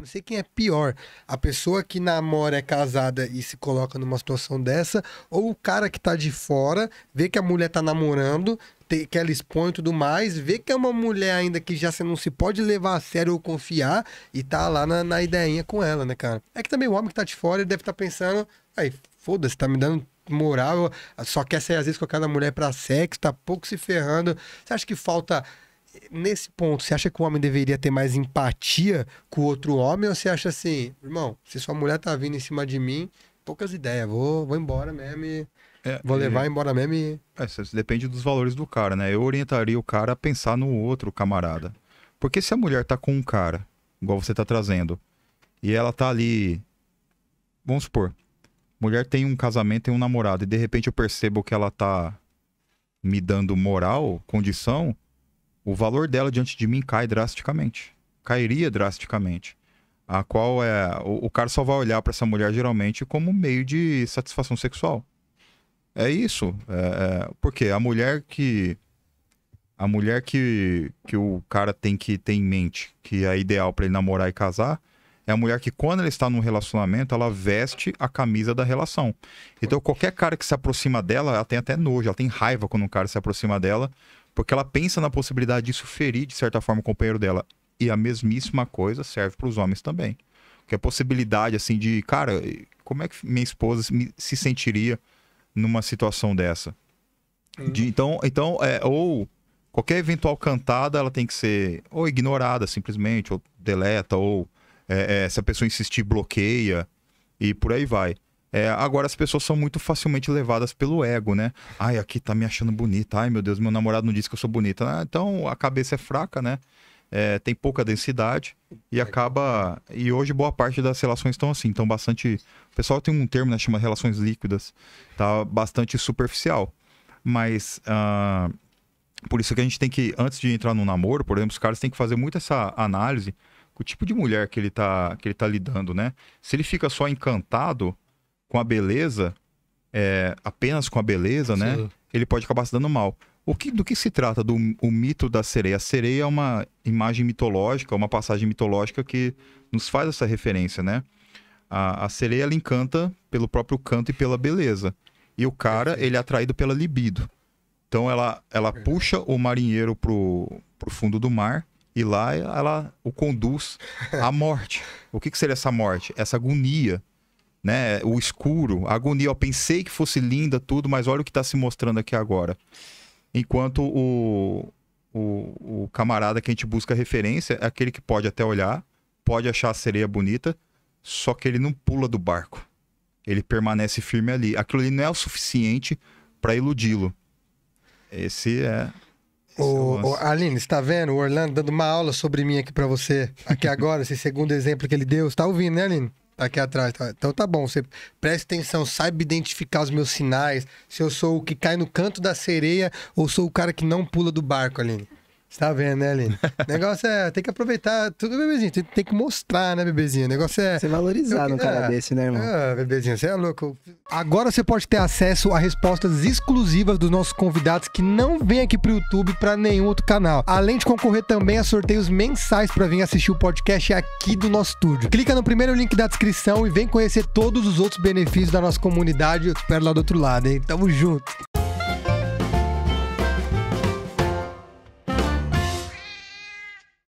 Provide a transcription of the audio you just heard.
não sei quem é pior. A pessoa que namora, é casada e se coloca numa situação dessa, ou o cara que tá de fora, vê que a mulher tá namorando, que ela expõe e tudo mais, vê que é uma mulher ainda que já você não se pode levar a sério ou confiar e tá lá na, na ideinha com ela, né, cara? É que também o homem que tá de fora ele deve estar tá pensando, aí, foda-se, tá me dando moral, só quer sair às vezes com aquela mulher pra sexo, tá pouco se ferrando. Você acha que falta nesse ponto, você acha que o homem deveria ter mais empatia com o outro homem? Ou você acha assim, irmão, se sua mulher tá vindo em cima de mim, poucas ideias, vou, vou embora mesmo e... é, Vou é. levar embora mesmo e... É, depende dos valores do cara, né? Eu orientaria o cara a pensar no outro camarada. Porque se a mulher tá com um cara, igual você tá trazendo, e ela tá ali... Vamos supor, mulher tem um casamento, tem um namorado, e de repente eu percebo que ela tá me dando moral, condição, o valor dela diante de mim cai drasticamente. Cairia drasticamente. A qual é. O, o cara só vai olhar para essa mulher geralmente como meio de satisfação sexual. É isso. É, é, porque a mulher que. A mulher que, que o cara tem que ter em mente que é ideal para ele namorar e casar é a mulher que, quando ela está num relacionamento, ela veste a camisa da relação. Então, qualquer cara que se aproxima dela, ela tem até nojo, ela tem raiva quando um cara se aproxima dela, porque ela pensa na possibilidade disso ferir, de certa forma, o companheiro dela. E a mesmíssima coisa serve para os homens também. Que é a possibilidade, assim, de, cara, como é que minha esposa se sentiria numa situação dessa? Uhum. De, então, então é, ou qualquer eventual cantada, ela tem que ser ou ignorada simplesmente, ou deleta, ou é, é, se a pessoa insistir, bloqueia e por aí vai. É, agora as pessoas são muito facilmente levadas pelo ego, né? Ai, aqui tá me achando bonita. Ai, meu Deus, meu namorado não disse que eu sou bonita. Ah, então a cabeça é fraca, né? É, tem pouca densidade e acaba. E hoje boa parte das relações estão assim, estão bastante. O pessoal tem um termo, né? Chama relações líquidas. Tá bastante superficial. Mas. Uh... Por isso que a gente tem que, antes de entrar no namoro, por exemplo, os caras têm que fazer muito essa análise o tipo de mulher que ele está que ele tá lidando, né? Se ele fica só encantado com a beleza, é, apenas com a beleza, né? Sim. né? Ele pode acabar se dando mal. O que, do que se trata do o mito da sereia? A sereia é uma imagem mitológica, uma passagem mitológica que nos faz essa referência, né? A, a sereia ela encanta pelo próprio canto e pela beleza. E o cara, ele é atraído pela libido. Então ela, ela puxa o marinheiro pro, pro fundo do mar e lá ela o conduz à morte. O que, que seria essa morte? Essa agonia, né? O escuro, a agonia. Eu pensei que fosse linda tudo, mas olha o que está se mostrando aqui agora. Enquanto o, o, o camarada que a gente busca referência é aquele que pode até olhar, pode achar a sereia bonita, só que ele não pula do barco. Ele permanece firme ali. Aquilo ali não é o suficiente para iludi-lo. Esse é o, o, Aline, está vendo? O Orlando dando uma aula sobre mim aqui para você. Aqui agora, esse segundo exemplo que ele deu. Você tá ouvindo, né, Aline? Tá aqui atrás. Tá. Então tá bom, você presta atenção, saiba identificar os meus sinais. Se eu sou o que cai no canto da sereia ou sou o cara que não pula do barco, Aline. Você tá vendo, né, Aline? O negócio é, tem que aproveitar tudo, bebezinho. Tem, tem que mostrar, né, bebezinho? O negócio é. Você valorizar eu, cara é. desse, né, irmão? Ah, é, bebezinho, você é louco. Agora você pode ter acesso a respostas exclusivas dos nossos convidados que não vêm aqui pro YouTube para nenhum outro canal. Além de concorrer também a sorteios mensais para vir assistir o podcast aqui do nosso estúdio. Clica no primeiro link da descrição e vem conhecer todos os outros benefícios da nossa comunidade. Eu te espero lá do outro lado, hein? Tamo junto.